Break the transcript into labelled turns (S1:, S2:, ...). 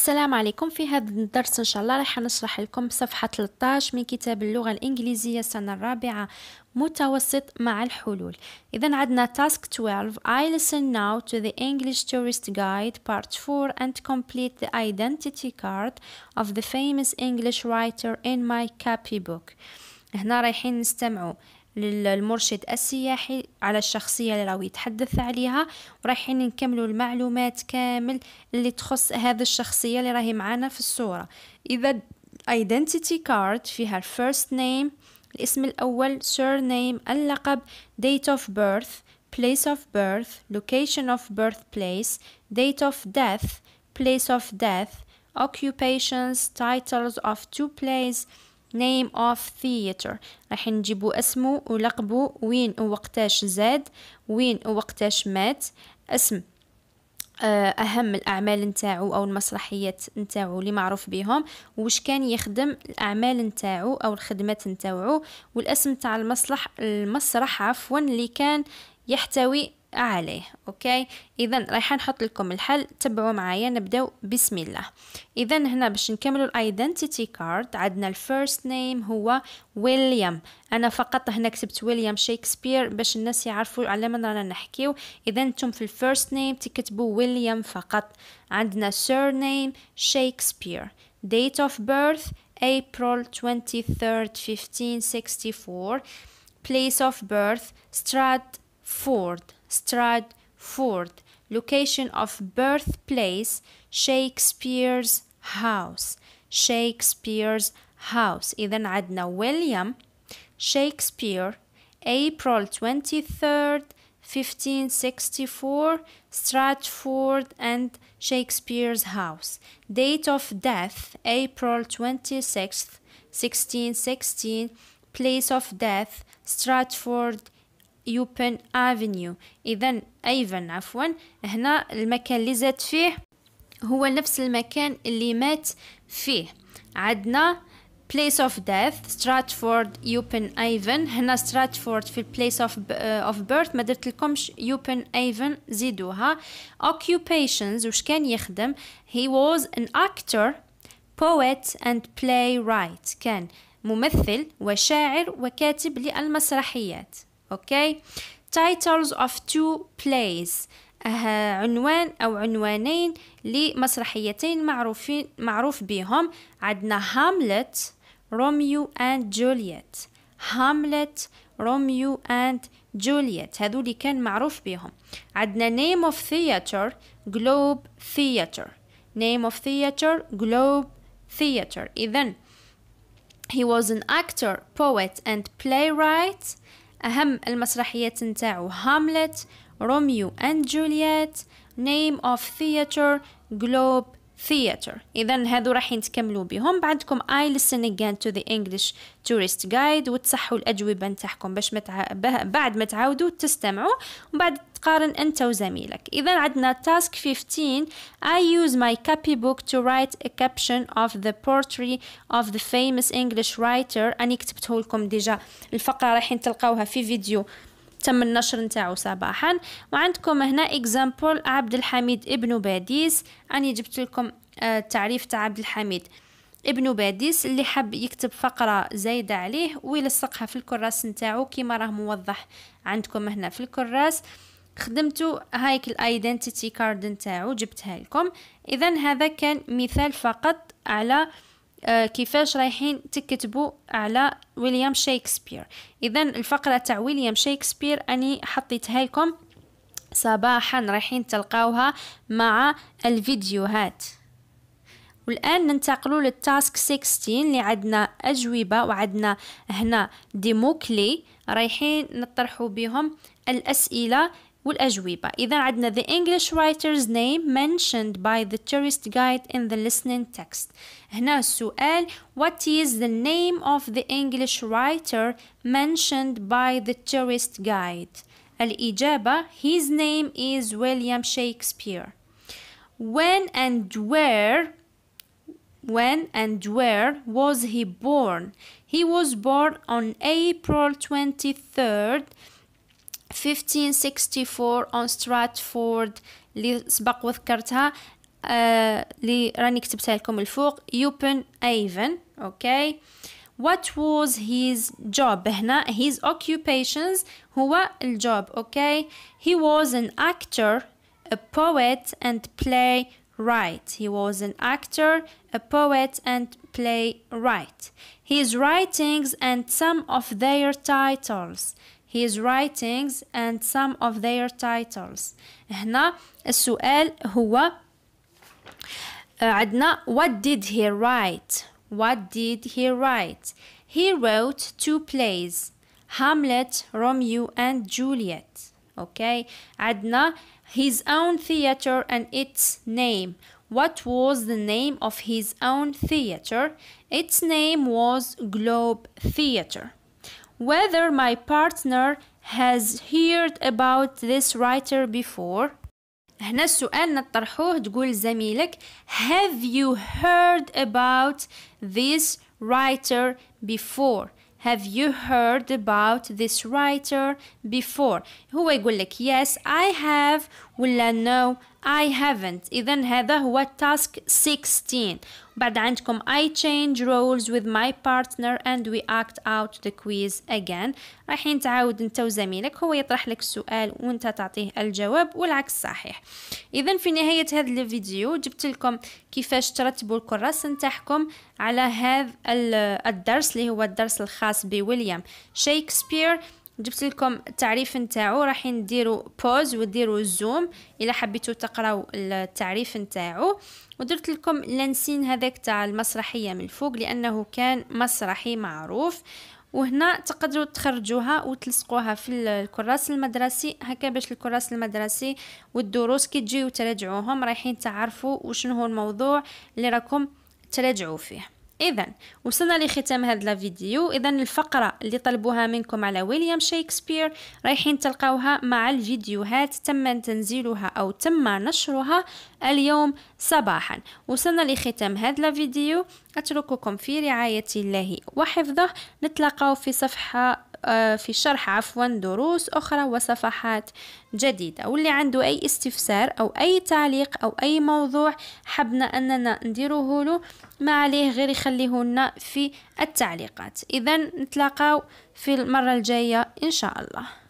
S1: السلام عليكم في هذا الدرس ان شاء الله راح نشرح لكم صفحه 13 من كتاب اللغه الانجليزيه السنه الرابعه متوسط مع الحلول اذا عندنا تاسك 12 I listen now to the English tourist guide part 4 and complete the identity card of the famous English writer in my copy book هنا رايحين نستمعوا للمرشد السياحي على الشخصية اللي راهو يتحدث عليها ورايحين نكملوا المعلومات كامل اللي تخص هذه الشخصية اللي راهي معانا في الصورة إذا identity card فيها first name الاسم الأول surname اللقب date of birth place of birth location of birthplace date of death place of death occupations titles of two places name of theater راح نجيبو اسمه ولقبه وين ووقتاش زاد وين ووقتاش مات اسم آه، اهم الاعمال نتاعو او المسرحيات نتاعو اللي معروف بهم واش كان يخدم الاعمال نتاعو او الخدمات نتاعو والاسم تاع المسرح المسرح عفوا اللي كان يحتوي عليه اوكي اذا رايحه نحط لكم الحل تبعوا معايا نبداو بسم الله اذا هنا باش نكملوا الايدنتيتي كارد عندنا الفيرست نيم هو ويليام انا فقط هنا كتبت ويليام شيكسبير باش الناس يعرفوا على من رانا نحكيو اذا انتم في الفيرست نيم تكتبوا ويليام فقط عندنا سير نيم شيكسبير date of birth April 23rd 1564 place of birth Stratford Stratford, location of birthplace, Shakespeare's house. Shakespeare's house. إذا عندنا Shakespeare, April 23rd 1564 Stratford and Shakespeare's house. Date of death April 26th 1616 Place of death Stratford يوبن افينيو اذا ايفن عفوا هنا المكان اللي زاد فيه هو نفس المكان اللي مات فيه عندنا place of death Stratford يوبن ايفن هنا Stratford في place of آه، of birth ما لكمش يوبن ايفن زيدوها occupations واش كان يخدم he was an actor poet and playwright كان ممثل وشاعر وكاتب للمسرحيات okay titles of two plays عنوان أو عنوانين لمسرحيتين معروفين معروف بهم عندنا هاملت روميو أند جولييت هاملت روميو أند جولييت هذو اللي كان معروف بهم عندنا name of theater globe theater name of theater globe theater إذن he was an actor poet and playwright أهم المسرحيات نتاعو هاملت روميو أند جولييت نيم أوف ثياتر جلوب theater اذا هادو راح نتكملوا بهم بعدكم I listen again to the English tourist guide وتصحوا الاجوبه نتاعكم باش متع... بعد ما تعاودوا تستمعوا ومن بعد تقارن انت وزميلك اذا عندنا تاسك 15 I use my book to write a caption of the poetry of the famous English writer اني كتبته لكم ديجا الفقره راح تلقاوها في فيديو تم النشر نتاعو صباحا وعندكم هنا اكزامبل عبد الحميد ابن باديس اني جبت لكم التعريف آه، تاع عبد الحميد ابن باديس اللي حب يكتب فقره زايده عليه ويلصقها في الكراس نتاعو كيما راه موضح عندكم هنا في الكراس خدمتو هايك الايدنتيتي كارد نتاعو جبتها لكم اذا هذا كان مثال فقط على آه آه، كيفاش رايحين تكتبوا على ويليام شيكسبير اذا الفقره تاع ويليام شيكسبير اني حطيتها لكم صباحا رايحين تلقاوها مع الفيديوهات والان ننتقلوا للتاسك 16 اللي عندنا اجوبه وعندنا هنا دي موكلي رايحين نطرحوا بهم الاسئله والأجوبة إذا عندنا the English writer's name mentioned by the tourist guide in the listening text هنا السؤال what is the name of the English writer mentioned by the tourist guide الإجابة his name is William Shakespeare when and where when and where was he born he was born on April 23rd 1564 on Stratford اللي سبق وذكرتها اللي آه, راني كتبتها لكم الفوق يوبن ايفن اوكي what was his job هنا his occupations هو الجوب اوكي okay? he was an actor a poet and playwright he was an actor a poet and playwright his writings and some of their titles his writings and some of their titles هنا السؤال هو عندنا what did he write what did he write he wrote two plays Hamlet Romeo and Juliet okay عندنا his own theater and its name what was the name of his own theater its name was Globe Theater whether my partner has heard about this writer before هنا السؤال نطرحوه تقول زميلك have you heard about this writer before Have you heard about this writer before؟ هو يقول لك yes I have ولا no I haven't إذا هذا هو task 16 بعد عندكم I change roles with my partner and we act out the quiz again رايحين تعاود انت وزميلك هو يطرح لك السؤال وانت تعطيه الجواب والعكس صحيح إذا في نهاية هذا الفيديو جبت لكم كيفاش ترتبوا الكراس نتاعكم على هذا الدرس اللي هو الدرس الخاص بويليام شيكسبير جبت لكم التعريف نتاعو راح نديرو بوز وديرو زوم الا حبيتو تقراو التعريف نتاعو ودرت لكم لانسين هذاك تاع المسرحيه من الفوق لانه كان مسرحي معروف وهنا تقدروا تخرجوها وتلصقوها في الكراس المدرسي هكا باش الكراس المدرسي والدروس كي تجيو تراجعوهم رايحين تعرفوا وشنو هو الموضوع اللي راكم تراجعوا فيه اذا وصلنا لختام هذا الفيديو اذا الفقره اللي طلبوها منكم على ويليام شكسبير رايحين تلقاوها مع الفيديوهات تم تنزيلها او تم نشرها اليوم صباحا وصلنا لختام هذا الفيديو اترككم في رعايه الله وحفظه نتلاقاو في صفحه آه، في شرح عفوا دروس أخرى وصفحات جديدة واللي عنده أي استفسار أو أي تعليق أو أي موضوع حبنا أننا نديره له ما عليه غير يخليه لنا في التعليقات إذا نتلاقاو في المرة الجاية إن شاء الله